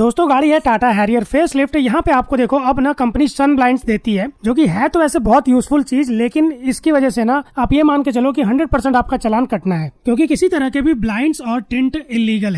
दोस्तों गाड़ी है टाटा हैरियर फेस लिफ्ट यहाँ पे आपको देखो अब ना कंपनी सन ब्लाइंड देती है जो की है तो वैसे बहुत यूजफुल चीज लेकिन इसकी वजह से ना आप ये मान के चलो की हंड्रेड आपका चलान कटना है क्योंकि किसी तरह के भी ब्लाइंड और टिंट इलीगल